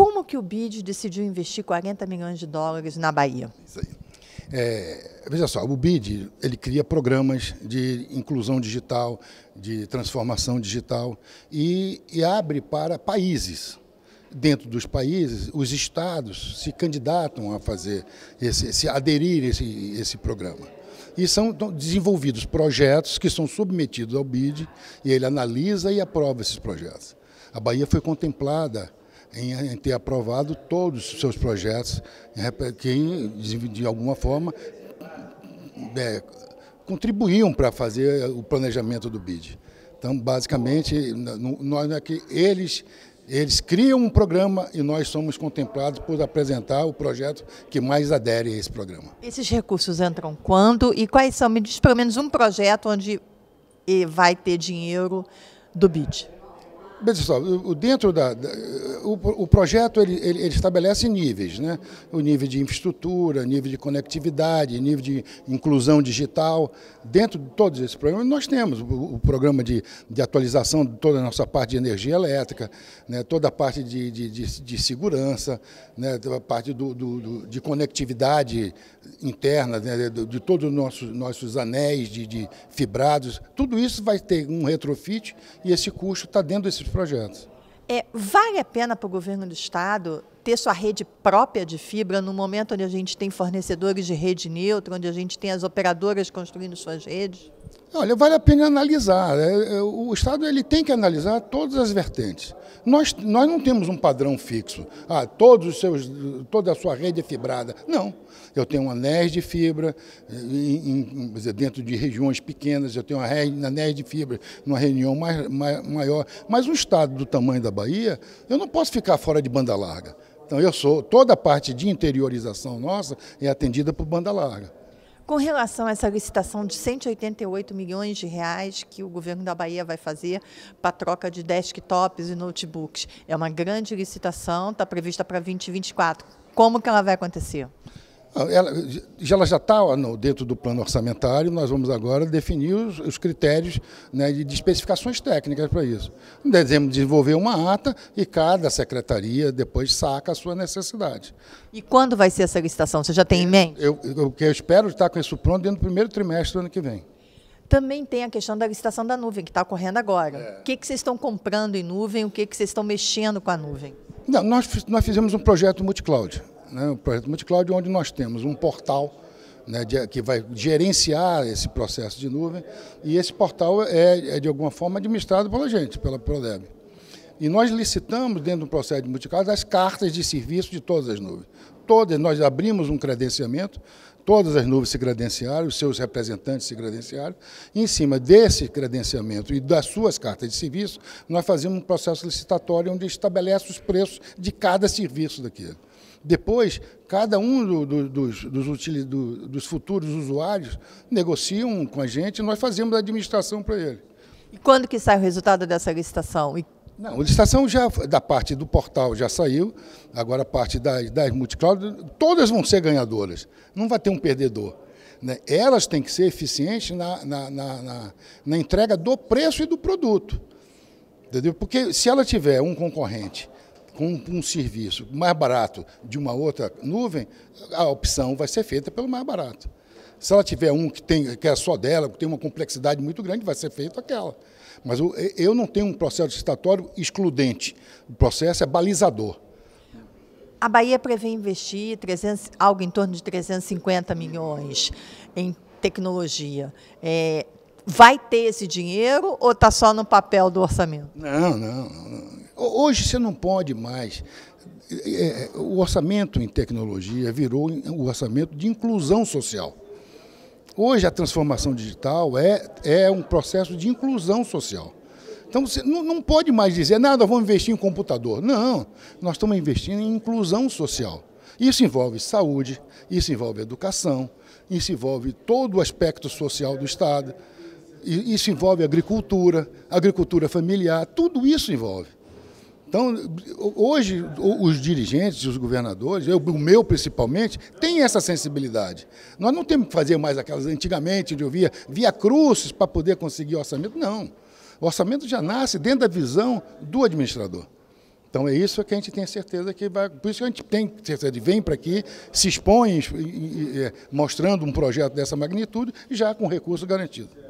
Como que o BID decidiu investir 40 milhões de dólares na Bahia? Isso aí. É, veja só, o BID ele cria programas de inclusão digital, de transformação digital e, e abre para países dentro dos países, os estados se candidatam a fazer, esse, se aderir a esse, esse programa. E são desenvolvidos projetos que são submetidos ao BID e ele analisa e aprova esses projetos. A Bahia foi contemplada em, em ter aprovado todos os seus projetos, né, que de, alguma forma é, contribuíam para fazer o planejamento do BID. Então, basicamente, nós é que eles eles criam um programa e nós somos contemplados por apresentar o projeto que mais adere a esse programa. Esses recursos entram quando e quais são? Me diz pelo menos um projeto onde vai ter dinheiro do BID. Dentro da, o, o projeto ele, ele, ele, estabelece níveis, né? o nível de infraestrutura, nível de conectividade, nível de inclusão digital. Dentro de todos esses programas, nós temos o, o programa de, de atualização de toda a nossa parte de energia elétrica, né? toda a parte de, de, de, de segurança, né? a parte do, do, do, de conectividade interna, né? de, de todos os nossos, nossos anéis de, de fibrados. Tudo isso vai ter um retrofit e esse custo está dentro desse projetos. É, vale a pena para o governo do estado ter sua rede própria de fibra no momento onde a gente tem fornecedores de rede neutra, onde a gente tem as operadoras construindo suas redes? Olha, vale a pena analisar. É, é, o Estado ele tem que analisar todas as vertentes. Nós, nós não temos um padrão fixo. Ah, todos os seus, toda a sua rede é fibrada. Não. Eu tenho anéis de fibra, em, em, dentro de regiões pequenas, eu tenho anéis de fibra numa região mais, mais, maior. Mas um Estado do tamanho da Bahia, eu não posso ficar fora de banda larga. Então, eu sou, toda a parte de interiorização nossa é atendida por banda larga. Com relação a essa licitação de 188 milhões de reais que o governo da Bahia vai fazer para troca de desktops e notebooks, é uma grande licitação, está prevista para 2024. Como que ela vai acontecer? Ela, já está dentro do plano orçamentário, nós vamos agora definir os, critérios né, de, especificações técnicas para isso. Devemos desenvolver uma ata e cada secretaria depois saca a sua necessidade. E quando vai ser essa licitação? Você já tem em mente? Eu, eu, eu espero é estar com isso pronto dentro do primeiro trimestre do ano que vem. Também tem a questão da licitação da nuvem, que está ocorrendo agora. É. O que, que vocês estão comprando em nuvem? O que, que vocês estão mexendo com a nuvem? Não, nós, nós fizemos um projeto multicloud né, o projeto Multicloud, onde nós temos um portal né, de, que vai gerenciar esse processo de nuvem, e esse portal é, é de alguma forma administrado pela gente, pela Prodeb. E nós licitamos dentro do processo de multicloud as cartas de serviço de todas as nuvens. Todas, nós abrimos um credenciamento, todas as nuvens se credenciaram, os seus representantes se credenciaram, e em cima desse credenciamento e das suas cartas de serviço, nós fazemos um processo licitatório onde estabelece os preços de cada serviço daquilo. Depois, cada um do, do, dos, dos, dos futuros usuários negociam com a gente e nós fazemos a administração para ele. E quando que sai o resultado dessa licitação? E... Não, a licitação já, da parte do portal já saiu, agora a parte das, das multicloud, todas vão ser ganhadoras, não vai ter um perdedor. Né? Elas têm que ser eficientes na, na, na, na entrega do preço e do produto. Entendeu? Porque se ela tiver um concorrente com um serviço mais barato de uma outra nuvem, a opção vai ser feita pelo mais barato. Se ela tiver um que, tem, que é só dela, que tem uma complexidade muito grande, vai ser feito aquela. Mas eu não tenho um processo estatório excludente. O processo é balizador. A Bahia prevê investir 300, algo em torno de 350 milhões em tecnologia. É, vai ter esse dinheiro ou está só no papel do orçamento? Não, não. não. Hoje você não pode mais. É, é, o orçamento em tecnologia virou o orçamento de inclusão social. Hoje a transformação digital é, é um processo de inclusão social. Então você não, não pode mais dizer, nada, vamos investir em computador. Não, nós estamos investindo em inclusão social. Isso envolve saúde, isso envolve educação, isso envolve todo o aspecto social do Estado, isso envolve agricultura, agricultura familiar, tudo isso envolve. Então, hoje, os dirigentes, os governadores, eu, o meu principalmente, tem essa sensibilidade. Nós não temos que fazer mais aquelas antigamente, onde eu via via cruzes para poder conseguir orçamento, não. O orçamento já nasce dentro da visão do administrador. Então é isso que a gente tem certeza que vai. Por isso que a gente tem certeza de vem para aqui, se expõe é, mostrando um projeto dessa magnitude, já com recurso garantido.